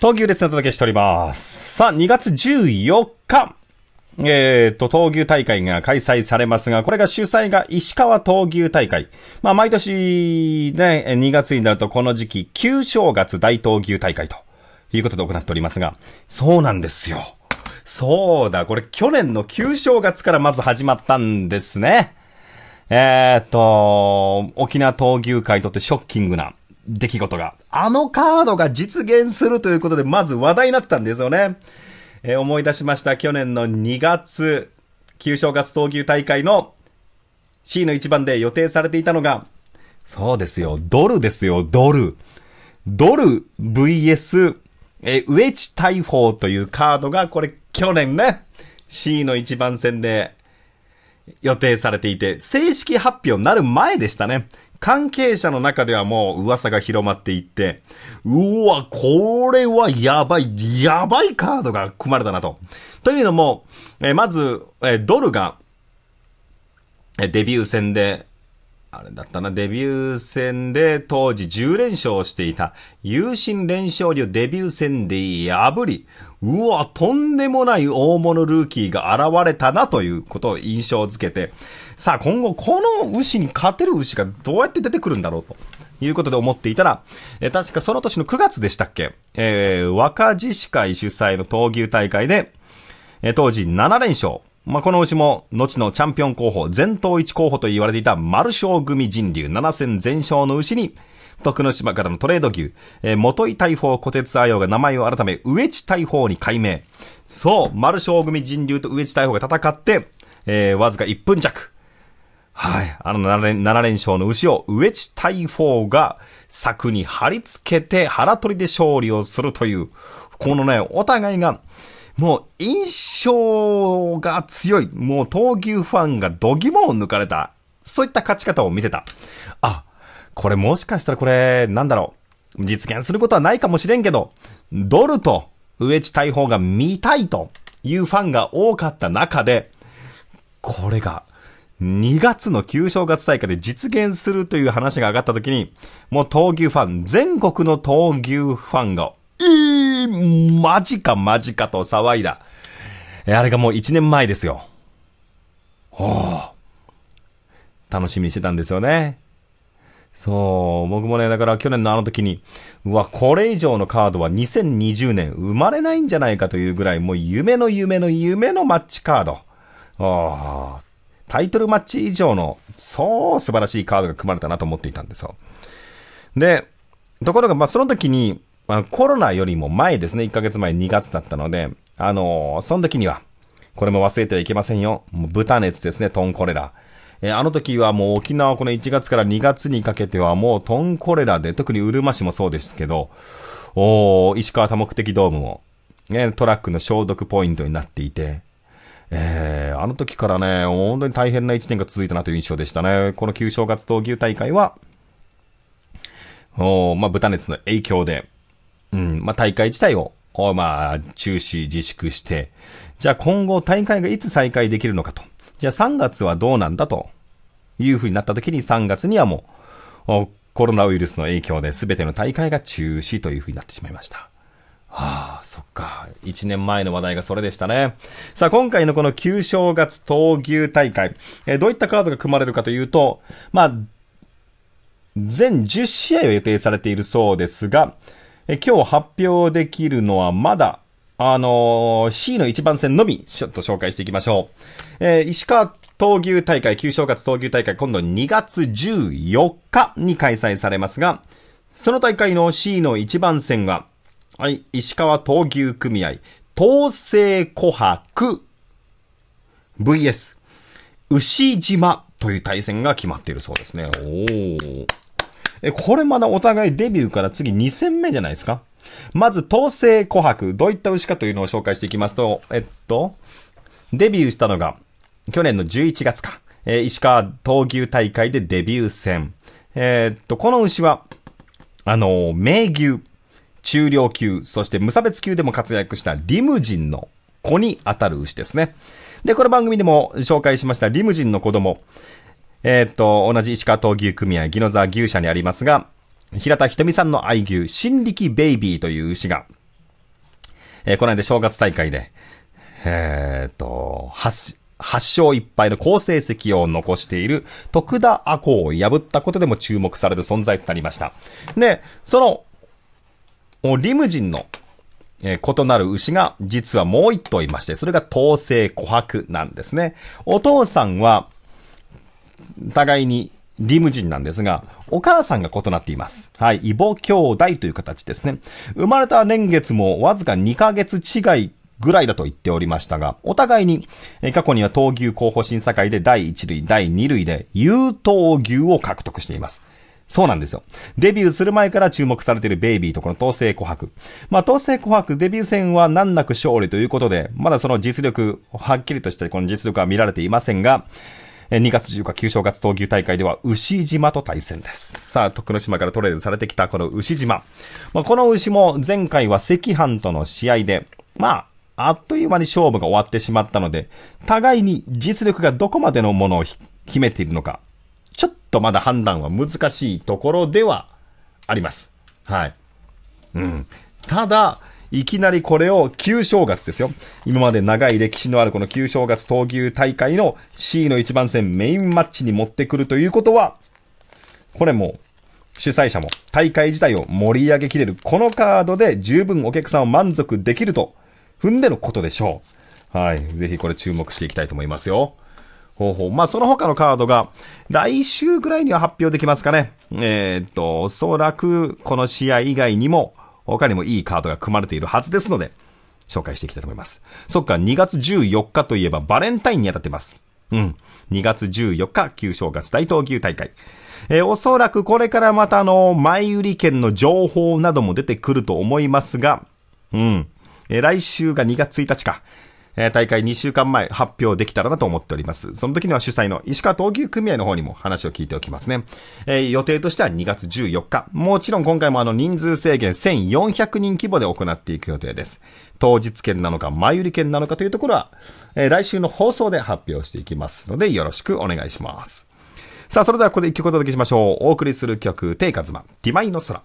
東牛列でお届けしております。さあ、2月14日。えー、と、闘牛大会が開催されますが、これが主催が石川闘牛大会。まあ、毎年ね、2月になるとこの時期、旧正月大闘牛大会ということで行っておりますが、そうなんですよ。そうだ、これ去年の旧正月からまず始まったんですね。えー、と、沖縄闘牛会にとってショッキングな、出来事が、あのカードが実現するということで、まず話題になったんですよね。えー、思い出しました。去年の2月、旧正月闘牛大会の C の1番で予定されていたのが、そうですよ、ドルですよ、ドル。ドル VS、えー、ッチ大砲というカードが、これ去年ね、C の1番戦で予定されていて、正式発表になる前でしたね。関係者の中ではもう噂が広まっていって、うわ、これはやばい、やばいカードが組まれたなと。というのも、えまず、えドルが、えデビュー戦で、あれだったな、デビュー戦で当時10連勝していた、有心連勝流デビュー戦で破り、うわ、とんでもない大物ルーキーが現れたなということを印象づけて、さあ今後この牛に勝てる牛がどうやって出てくるんだろうと。いうことで思っていたら、え確かその年の9月でしたっけえー、若獅子会主催の闘牛大会で、え当時7連勝。まあ、この牛も、後のチャンピオン候補、前頭一候補と言われていた丸小組人流7戦全勝の牛に、徳之島からのトレード牛、えー、元井大砲小鉄愛用が名前を改め、植地大砲に改名。そう、丸小組人流と植地大砲が戦って、えー、わずか1分弱。はい。あの7連 ,7 連勝の牛を植地大砲が柵に貼り付けて腹取りで勝利をするという、このね、お互いが、もう印象が強い、もう闘牛ファンが度肝を抜かれた、そういった勝ち方を見せた。あ、これもしかしたらこれ、なんだろう。実現することはないかもしれんけど、ドルとウエチ大砲が見たいというファンが多かった中で、これが2月の旧正月大会で実現するという話が上がった時に、もう闘牛ファン、全国の闘牛ファンがいー、マジかマジかと騒いだ。えあれがもう1年前ですよ。お楽しみにしてたんですよね。そう、僕もね、だから去年のあの時に、うわ、これ以上のカードは2020年生まれないんじゃないかというぐらい、もう夢の夢の夢のマッチカード。ああ、タイトルマッチ以上の、そう素晴らしいカードが組まれたなと思っていたんですよ。で、ところが、まあ、その時に、まあ、コロナよりも前ですね、1ヶ月前2月だったので、あのー、その時には、これも忘れてはいけませんよ。もう豚熱ですね、トンコレラ。えー、あの時はもう沖縄この1月から2月にかけてはもうトンコレラで、特にうるま市もそうですけど、お石川多目的ドームも、ね、トラックの消毒ポイントになっていて、えー、あの時からね、本当に大変な1年が続いたなという印象でしたね。この旧正月闘牛大会は、おまあ、豚熱の影響で、うん、まあ、大会自体を、まあ、中止、自粛して、じゃあ今後大会がいつ再開できるのかと。じゃあ3月はどうなんだというふうになった時に3月にはもう、コロナウイルスの影響で全ての大会が中止というふうになってしまいました。はあ、そっか。1年前の話題がそれでしたね。さあ、今回のこの旧正月闘牛大会、えー、どういったカードが組まれるかというと、まあ、全10試合を予定されているそうですが、え今日発表できるのはまだ、あのー、C の一番線のみ、ちょっと紹介していきましょう。えー、石川闘牛大会、旧正月闘牛大会、今度2月14日に開催されますが、その大会の C の一番線は、はい、石川闘牛組合、東西琥珀 VS 牛島という対戦が決まっているそうですね。おー。え、これまだお互いデビューから次2戦目じゃないですかまず、東西琥珀。どういった牛かというのを紹介していきますと、えっと、デビューしたのが、去年の11月か。えー、石川闘牛大会でデビュー戦。えー、っと、この牛は、あのー、名牛、中量級、そして無差別級でも活躍したリムジンの子に当たる牛ですね。で、この番組でも紹介しましたリムジンの子供。えー、っと、同じ石川闘牛組合、木野沢牛舎にありますが、平田瞳さんの愛牛、新力ベイビーという牛が、えー、この間正月大会で、えー、っと、8、8勝1敗の好成績を残している徳田阿光を破ったことでも注目される存在となりました。で、その、リムジンの、えー、異なる牛が実はもう一頭いまして、それが東西琥珀なんですね。お父さんは、互いにリムジンなんですが、お母さんが異なっています。はい、異母兄弟という形ですね。生まれた年月もわずか2ヶ月違いぐらいだと言っておりましたが、お互いに、過去には闘牛候補審査会で第1類、第2類で、有等牛を獲得しています。そうなんですよ。デビューする前から注目されているベイビーとこの東西琥珀。まあ東西琥珀デビュー戦は難なく勝利ということで、まだその実力、はっきりとしてこの実力は見られていませんが、2月14日、旧正月闘牛大会では牛島と対戦です。さあ、徳之島からトレードされてきたこの牛島。まあ、この牛も前回は赤飯との試合で、まあ、あっという間に勝負が終わってしまったので、互いに実力がどこまでのものを秘めているのか、ちょっとまだ判断は難しいところではあります。はい。うん。ただ、いきなりこれを旧正月ですよ。今まで長い歴史のあるこの旧正月闘牛大会の C の一番戦メインマッチに持ってくるということは、これも主催者も大会自体を盛り上げきれるこのカードで十分お客さんを満足できると踏んでのことでしょう。はい。ぜひこれ注目していきたいと思いますよ。ほうほう。まあ、その他のカードが来週ぐらいには発表できますかね。えー、っと、おそらくこの試合以外にも他にもいいカードが組まれているはずですので、紹介していきたいと思います。そっか、2月14日といえばバレンタインに当たってます。うん。2月14日、旧正月大東牛大会。えー、おそらくこれからまたあの、前売り券の情報なども出てくると思いますが、うん。えー、来週が2月1日か。え大会2週間前発表できたらなと思っております。その時には主催の石川闘牛組合の方にも話を聞いておきますね。え予定としては2月14日。もちろん今回もあの人数制限1400人規模で行っていく予定です。当日券なのか前売り券なのかというところは、え来週の放送で発表していきますのでよろしくお願いします。さあ、それではここで一曲お届けしましょう。お送りする曲、テイカズマ、ディマイの空。